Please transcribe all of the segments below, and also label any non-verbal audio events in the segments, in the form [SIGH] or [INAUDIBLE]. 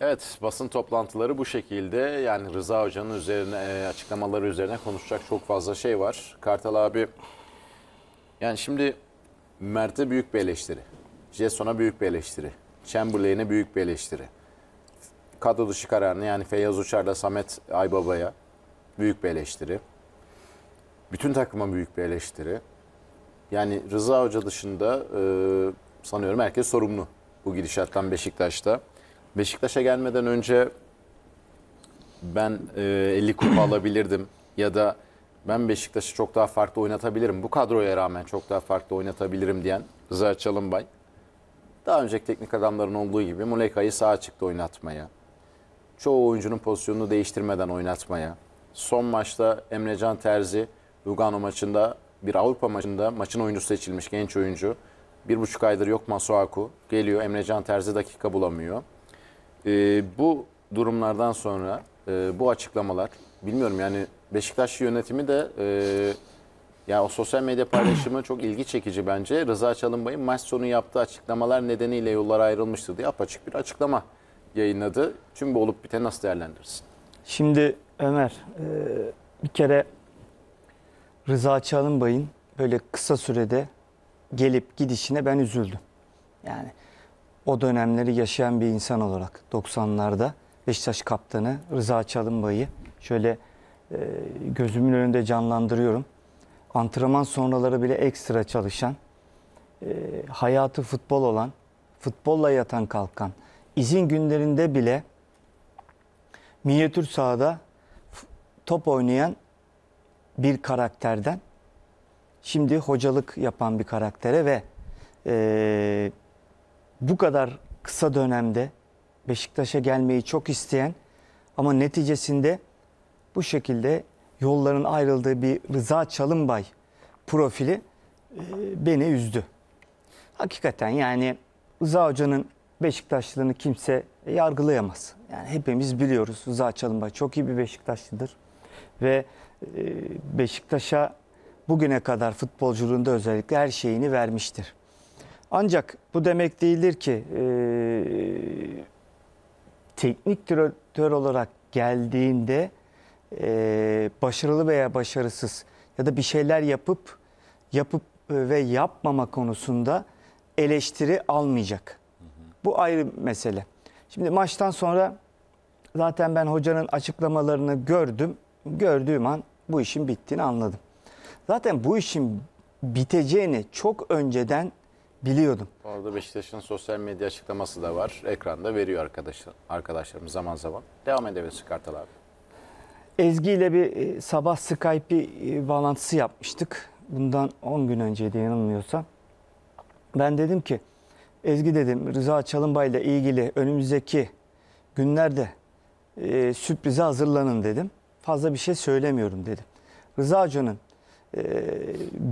Evet basın toplantıları bu şekilde. Yani Rıza Hoca'nın üzerine e, açıklamaları üzerine konuşacak çok fazla şey var. Kartal abi yani şimdi Mert'e büyük bir eleştiri. Jason'a büyük bir eleştiri. Chamberlain'e büyük bir eleştiri. Kadro dışı kararını yani Feyyaz Uçar'la Samet Aybaba'ya büyük bir eleştiri. Bütün takıma büyük bir eleştiri. Yani Rıza Hoca dışında e, sanıyorum herkes sorumlu bu gidişattan Beşiktaş'ta. Beşiktaş'a gelmeden önce ben e, 50 kupa [CLEARS THROAT] alabilirdim ya da ben Beşiktaş'ı çok daha farklı oynatabilirim. Bu kadroya rağmen çok daha farklı oynatabilirim diyen Rıza Çalınbay. Daha önceki teknik adamların olduğu gibi Muleka'yı sağ çıktı oynatmaya, çoğu oyuncunun pozisyonunu değiştirmeden oynatmaya, son maçta Emrecan Terzi Lugano maçında bir Avrupa maçında maçın oyuncusu seçilmiş genç oyuncu. Bir buçuk aydır yok Masuaku. Geliyor Emrecan Terzi dakika bulamıyor. E, bu durumlardan sonra e, bu açıklamalar bilmiyorum yani Beşiktaş yönetimi de e, ya o sosyal medya paylaşımı çok ilgi çekici bence. Rıza Çalınbay'ın maç sonu yaptığı açıklamalar nedeniyle yollara ayrılmıştı diye apaçık bir açıklama yayınladı. Tüm bu olup biteni nasıl değerlendirirsin? Şimdi Ömer e, bir kere Rıza Çalınbay'ın böyle kısa sürede gelip gidişine ben üzüldüm. Yani o dönemleri yaşayan bir insan olarak 90'larda Beşiktaş kaptanı Rıza Çalınbay'ı şöyle e, gözümün önünde canlandırıyorum. Antrenman sonraları bile ekstra çalışan, e, hayatı futbol olan, futbolla yatan kalkan, izin günlerinde bile minyatür sahada top oynayan bir karakterden şimdi hocalık yapan bir karaktere ve e, bu kadar kısa dönemde Beşiktaş'a gelmeyi çok isteyen ama neticesinde bu şekilde yolların ayrıldığı bir Rıza Çalınbay profili e, beni üzdü. Hakikaten yani Rıza Hoca'nın Beşiktaşlılığını kimse yargılayamaz. Yani hepimiz biliyoruz Rıza Çalınbay çok iyi bir Beşiktaşlıdır. Ve e, Beşiktaş'a bugüne kadar futbolculuğunda özellikle her şeyini vermiştir. Ancak bu demek değildir ki e, teknik direktör olarak geldiğinde e, başarılı veya başarısız ya da bir şeyler yapıp yapıp e, ve yapmama konusunda eleştiri almayacak. Bu ayrı mesele. Şimdi maçtan sonra zaten ben hocanın açıklamalarını gördüm. Gördüğüm an bu işin bittiğini anladım. Zaten bu işin biteceğini çok önceden Biliyordum. Orada Beşiktaş'ın sosyal medya açıklaması da var. Ekranda veriyor arkadaş, arkadaşlarım zaman zaman. Devam edebiliriz Kartal abi. Ezgi ile bir e, sabah Skype bir e, bağlantısı yapmıştık. Bundan 10 gün önceydi yanılmıyorsam. Ben dedim ki Ezgi dedim Rıza Çalınbay ile ilgili önümüzdeki günlerde e, sürprize hazırlanın dedim. Fazla bir şey söylemiyorum dedim. Rıza Hoca'nın e,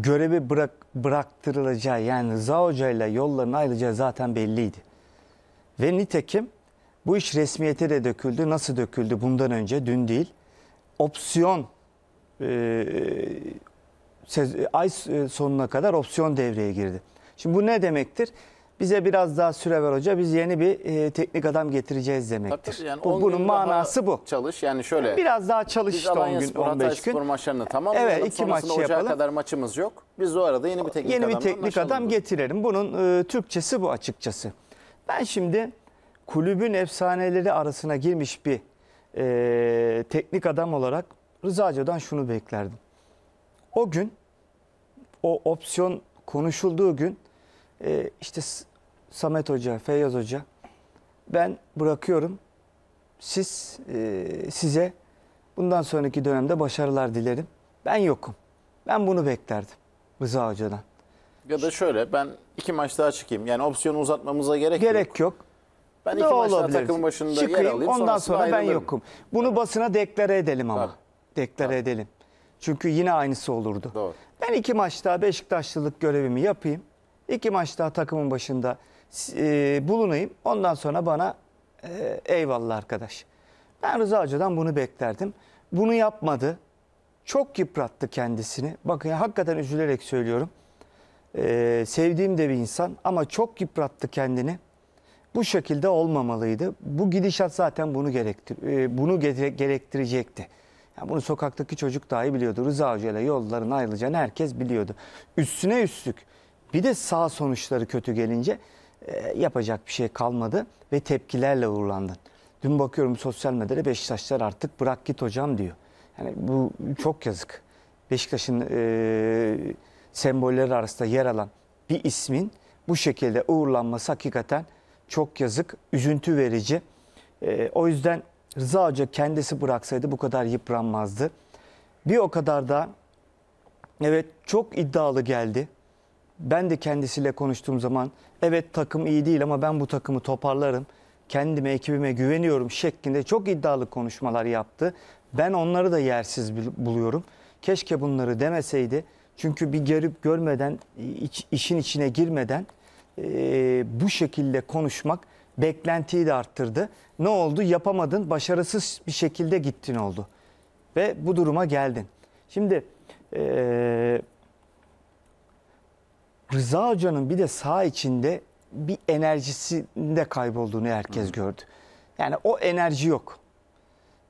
görevi bırak, bıraktırılacağı yani Za ile yolların ayrılacağı zaten belliydi. Ve nitekim bu iş resmiyete de döküldü. Nasıl döküldü bundan önce? Dün değil. Opsiyon e, ay sonuna kadar opsiyon devreye girdi. Şimdi bu ne demektir? Bize biraz daha süre ver hoca. Biz yeni bir e, teknik adam getireceğiz demektir. yani bu, bunun gün daha manası bu. Çalış yani şöyle. Yani biraz daha çalış işte 10 gün, Spor, 15 gün. Spor maçlarını tamamlayalım. Evet, iki maç yapalım. kadar maçımız yok. Biz o arada yeni bir teknik yeni bir teknik adam diyor. getirelim. Bunun e, Türkçesi bu açıkçası. Ben şimdi kulübün efsaneleri arasına girmiş bir e, teknik adam olarak Rıza Hoca'dan şunu beklerdim. O gün o opsiyon konuşulduğu gün e, işte Samet Hoca, Feyyaz Hoca ben bırakıyorum. Siz e, size bundan sonraki dönemde başarılar dilerim. Ben yokum. Ben bunu beklerdim Rıza Hoca'dan. Ya da şöyle ben iki maç daha çıkayım. Yani opsiyonu uzatmamıza gerek, gerek yok. yok. Ben ne iki maç daha takım başında Çıkayım, yer alayım. Ondan sonra ben yokum. Bunu evet. basına deklare edelim ama. Tabii. Deklare Tabii. edelim. Çünkü yine aynısı olurdu. Doğru. Ben iki maç daha Beşiktaşlılık görevimi yapayım. İki maç daha takımın başında e, bulunayım. Ondan sonra bana e, eyvallah arkadaş. Ben Rıza Hoca'dan bunu beklerdim. Bunu yapmadı. Çok yıprattı kendisini. Bakın hakikaten üzülerek söylüyorum. E, sevdiğim de bir insan ama çok yıprattı kendini. Bu şekilde olmamalıydı. Bu gidişat zaten bunu gerektir e, bunu gerektirecekti. Yani bunu sokaktaki çocuk dahi biliyordu. Rıza Hoca ile yolların ayrılacağını herkes biliyordu. Üstüne üstlük bir de sağ sonuçları kötü gelince e, yapacak bir şey kalmadı ve tepkilerle uğurlandın. Dün bakıyorum sosyal medyada Beşiktaşlar artık bırak git hocam diyor. Yani bu çok yazık. Beşiktaş'ın e, sembolleri arasında yer alan bir ismin bu şekilde uğurlanması hakikaten çok yazık, üzüntü verici. E, o yüzden Rıza Hoca kendisi bıraksaydı bu kadar yıpranmazdı. Bir o kadar da evet çok iddialı geldi. Ben de kendisiyle konuştuğum zaman evet takım iyi değil ama ben bu takımı toparlarım. Kendime, ekibime güveniyorum şeklinde çok iddialı konuşmalar yaptı. Ben onları da yersiz buluyorum. Keşke bunları demeseydi. Çünkü bir görüp görmeden, işin içine girmeden bu şekilde konuşmak beklentiyi de arttırdı. Ne oldu? Yapamadın, başarısız bir şekilde gittin oldu. Ve bu duruma geldin. Şimdi... E, Rıza Hoca'nın bir de sağ içinde bir enerjisinde kaybolduğunu herkes Hı. gördü. Yani o enerji yok.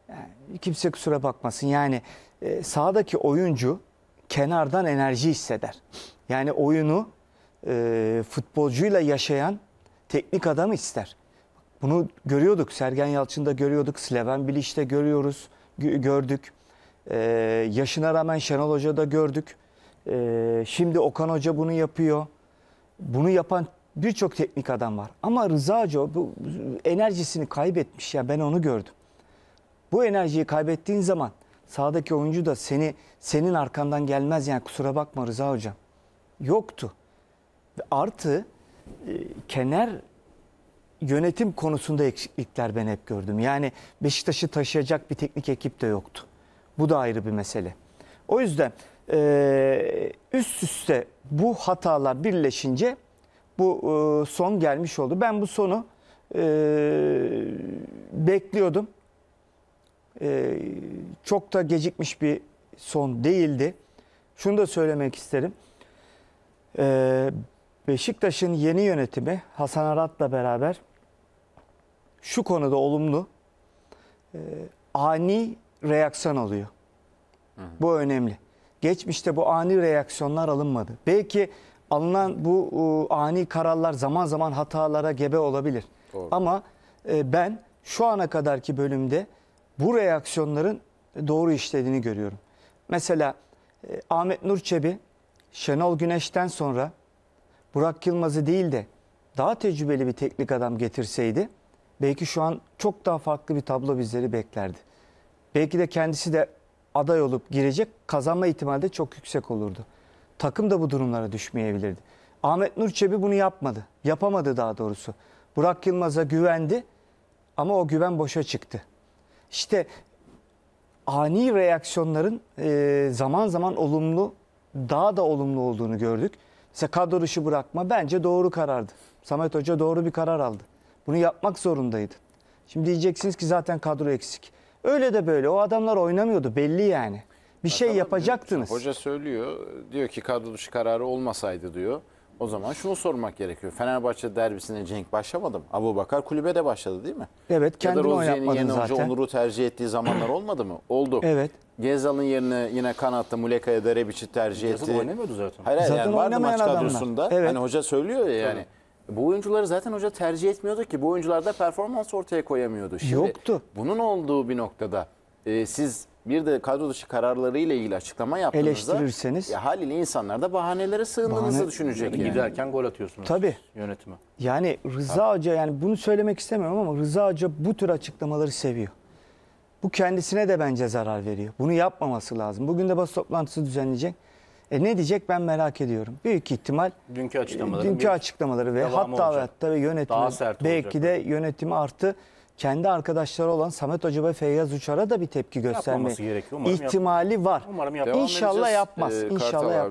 Yani kimse kusura bakmasın. Yani e, sağdaki oyuncu kenardan enerji hisseder. Yani oyunu e, futbolcuyla yaşayan teknik adam ister. Bunu görüyorduk. Sergen Yalçın'da görüyorduk. Sleven Bilic'te görüyoruz. Gördük. E, yaşına rağmen Şenol Hoca'da gördük. Ee, şimdi Okan Hoca bunu yapıyor. Bunu yapan birçok teknik adam var. Ama Rıza Hoca bu enerjisini kaybetmiş ya ben onu gördüm. Bu enerjiyi kaybettiğin zaman sağdaki oyuncu da seni senin arkandan gelmez yani kusura bakma Rıza Hocam. Yoktu. Ve artı e, kenar yönetim konusunda eksiklikler ben hep gördüm. Yani Beşiktaş'ı taşıyacak bir teknik ekip de yoktu. Bu da ayrı bir mesele. O yüzden e, üst üste bu hatalar birleşince bu e, son gelmiş oldu. Ben bu sonu e, bekliyordum. E, çok da gecikmiş bir son değildi. Şunu da söylemek isterim. E, Beşiktaş'ın yeni yönetimi Hasan Arat'la beraber şu konuda olumlu e, ani reaksiyon alıyor. Hı. Bu önemli geçmişte bu ani reaksiyonlar alınmadı. Belki alınan bu ani kararlar zaman zaman hatalara gebe olabilir. Doğru. Ama e, ben şu ana kadarki bölümde bu reaksiyonların doğru işlediğini görüyorum. Mesela e, Ahmet Nur Çebi Şenol Güneş'ten sonra Burak Yılmaz'ı değil de daha tecrübeli bir teknik adam getirseydi belki şu an çok daha farklı bir tablo bizleri beklerdi. Belki de kendisi de aday olup girecek kazanma ihtimali de çok yüksek olurdu. Takım da bu durumlara düşmeyebilirdi. Ahmet Nur Çebi bunu yapmadı. Yapamadı daha doğrusu. Burak Yılmaz'a güvendi ama o güven boşa çıktı. İşte ani reaksiyonların e, zaman zaman olumlu, daha da olumlu olduğunu gördük. Mesela kadro dışı bırakma bence doğru karardı. Samet Hoca doğru bir karar aldı. Bunu yapmak zorundaydı. Şimdi diyeceksiniz ki zaten kadro eksik. Öyle de böyle o adamlar oynamıyordu belli yani. Bir şey tamam, yapacaktınız. Hoca söylüyor diyor ki kadro dışı kararı olmasaydı diyor. O zaman şunu sormak gerekiyor. Fenerbahçe derbisine Cenk başlamadı mı? Abu Bakar kulübe de başladı değil mi? Evet kendini oynatmadın zaten. Ya da hoca Onur'u tercih ettiği zamanlar olmadı mı? Oldu. Evet. Gezal'ın yerine yine kanatta Muleka'ya Derebiç'i tercih etti. Gezal oynamıyordu zaten. Hayır, zaten yani vardı maç kadrosunda. Evet. Hani hoca söylüyor ya yani. Tabii. Bu oyuncuları zaten hoca tercih etmiyordu ki. Bu oyuncularda performans ortaya koyamıyordu. Şimdi Yoktu. Bunun olduğu bir noktada e, siz bir de kadro dışı kararları ile ilgili açıklama yaptığınızda eleştirirseniz ya haliyle insanlar da bahanelere sığındığınızı bahane, düşünecek. Yani. Giderken gol atıyorsunuz Tabii. yönetime. Yani Rıza ha. Hoca yani bunu söylemek istemiyorum ama Rıza Hoca bu tür açıklamaları seviyor. Bu kendisine de bence zarar veriyor. Bunu yapmaması lazım. Bugün de basın toplantısı düzenleyecek. E ne diyecek ben merak ediyorum. Büyük ihtimal dünkü açıklamaları, dünkü açıklamaları ve hatta olacak. hatta ve yönetimi belki olacak. de yönetimi artı kendi arkadaşları olan Samet Hoca ve Feyyaz Uçar'a da bir tepki gösterme ihtimali var. Umarım İnşallah yapmaz. Ee, İnşallah yapmaz.